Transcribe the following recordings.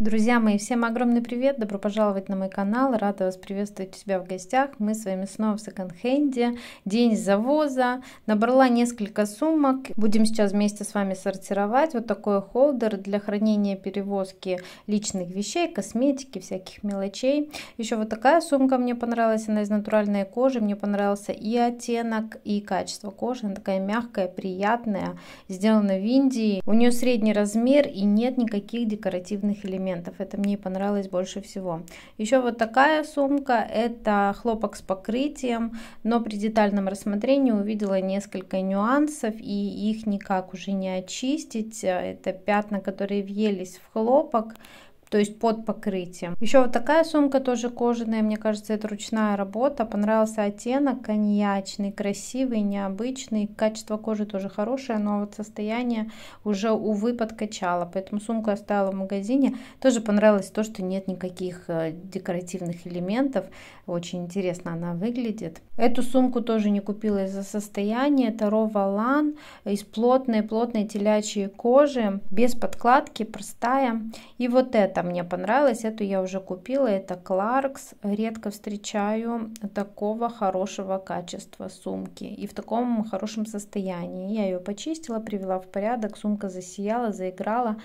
Друзья мои, всем огромный привет! Добро пожаловать на мой канал. Рада вас приветствовать у себя в гостях. Мы с вами снова в секонд-хенде. День завоза. Набрала несколько сумок. Будем сейчас вместе с вами сортировать. Вот такой холдер для хранения перевозки личных вещей, косметики, всяких мелочей. Еще вот такая сумка мне понравилась. Она из натуральной кожи. Мне понравился и оттенок, и качество кожи. Она такая мягкая, приятная. Сделана в Индии. У нее средний размер и нет никаких декоративных элементов моментов. Это мне понравилось больше всего. Еще вот такая сумка. Это хлопок с покрытием, но при детальном рассмотрении увидела несколько нюансов и их никак уже не очистить. Это пятна, которые въелись в хлопок то есть под покрытием. Еще вот такая сумка тоже кожаная, мне кажется, это ручная работа. Понравился оттенок, коньячный, красивый, необычный. Качество кожи тоже хорошее, но вот состояние уже, увы, подкачало. Поэтому сумку оставила в магазине. Тоже понравилось то, что нет никаких э, декоративных элементов. Очень интересно она выглядит. Эту сумку тоже не купила из-за состояния. Это Ровалан из плотной-плотной телячьей кожи, без подкладки, простая. И вот это эта мне понравилось, эту я уже купила, это Кларкс. Редко встречаю такого хорошего качества сумки и в таком хорошем состоянии. Я ее почистила, привела в порядок, сумка засияла, заиграла.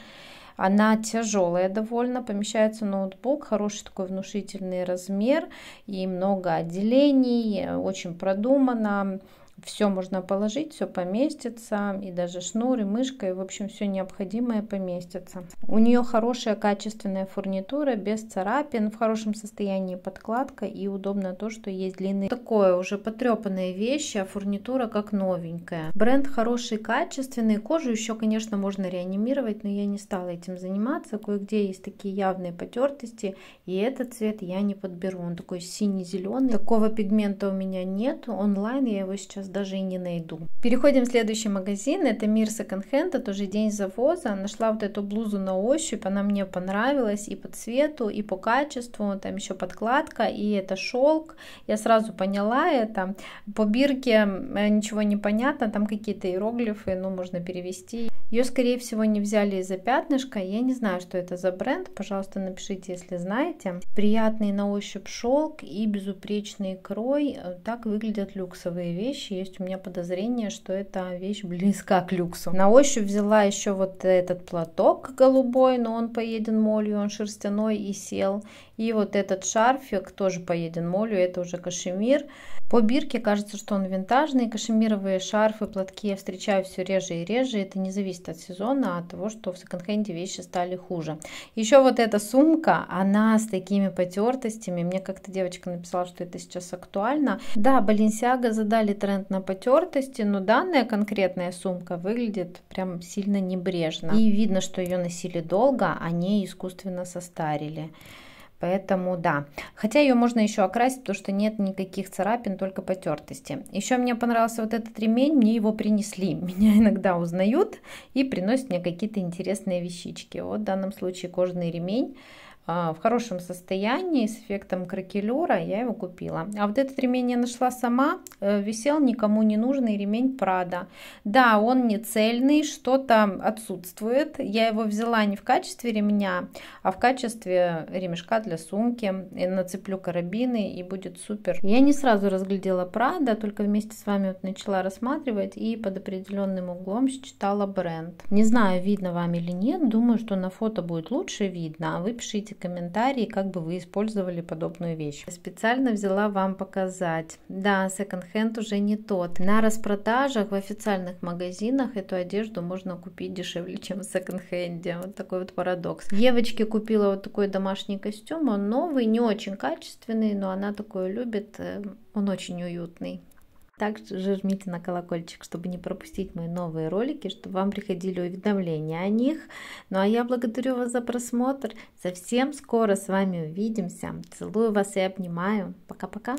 Она тяжелая довольно, помещается ноутбук, хороший такой внушительный размер и много отделений, очень продуманно все можно положить, все поместится, и даже шнур, и мышка, и в общем все необходимое поместится. У нее хорошая качественная фурнитура, без царапин, в хорошем состоянии подкладка и удобно то, что есть длинные. Такое уже потрепанные вещи, а фурнитура как новенькая. Бренд хороший, качественный, кожу еще, конечно, можно реанимировать, но я не стала этим заниматься, кое-где есть такие явные потертости, и этот цвет я не подберу, он такой синий-зеленый, такого пигмента у меня нет, онлайн я его сейчас даже и не найду. Переходим в следующий магазин. Это мир секонд Тоже день завоза. Нашла вот эту блузу на ощупь, она мне понравилась и по цвету, и по качеству. Там еще подкладка, и это шелк. Я сразу поняла это. По бирке э, ничего не понятно, там какие-то иероглифы, ну, можно перевести. Ее, скорее всего, не взяли из-за пятнышка. Я не знаю, что это за бренд. Пожалуйста, напишите, если знаете. Приятный на ощупь шелк и безупречный крой. Э, так выглядят люксовые вещи есть у меня подозрение, что эта вещь близка к люксу. На ощупь взяла еще вот этот платок голубой, но он поеден молью, он шерстяной и сел. И вот этот шарфик тоже поеден молью, это уже кашемир. По бирке кажется, что он винтажный. Кашемировые шарфы, платки я встречаю все реже и реже. Это не зависит от сезона, а от того, что в секонд-хенде вещи стали хуже. Еще вот эта сумка, она с такими потертостями. Мне как-то девочка написала, что это сейчас актуально. Да, Баленсиага задали тренд на потертости, но данная конкретная сумка выглядит прям сильно небрежно. И видно, что ее носили долго, а искусственно состарили. Поэтому да. Хотя ее можно еще окрасить, потому что нет никаких царапин, только потертости. Еще мне понравился вот этот ремень, мне его принесли. Меня иногда узнают и приносят мне какие-то интересные вещички. Вот в данном случае кожаный ремень а, в хорошем состоянии с эффектом кракелюра, я его купила. А вот этот ремень я нашла сама, э, висел никому не нужный ремень Прада. Да, он не цельный, что-то отсутствует. Я его взяла не в качестве ремня, а в качестве ремешка для сумки. И нацеплю карабины и будет супер. Я не сразу разглядела Прада, только вместе с вами вот начала рассматривать и под определенным углом считала бренд. Не знаю, видно вам или нет, думаю, что на фото будет лучше видно, а вы пишите комментарии, как бы вы использовали подобную вещь. Специально взяла вам показать. Да, секонд-хенд уже не тот. На распродажах в официальных магазинах эту одежду можно купить дешевле, чем в секонд-хенде. Вот такой вот парадокс. Девочке купила вот такой домашний костюм. Он новый, не очень качественный, но она такое любит. Э, он очень уютный. Также жмите на колокольчик, чтобы не пропустить мои новые ролики, чтобы вам приходили уведомления о них. Ну а я благодарю вас за просмотр. Совсем скоро с вами увидимся. Целую вас и обнимаю. Пока-пока.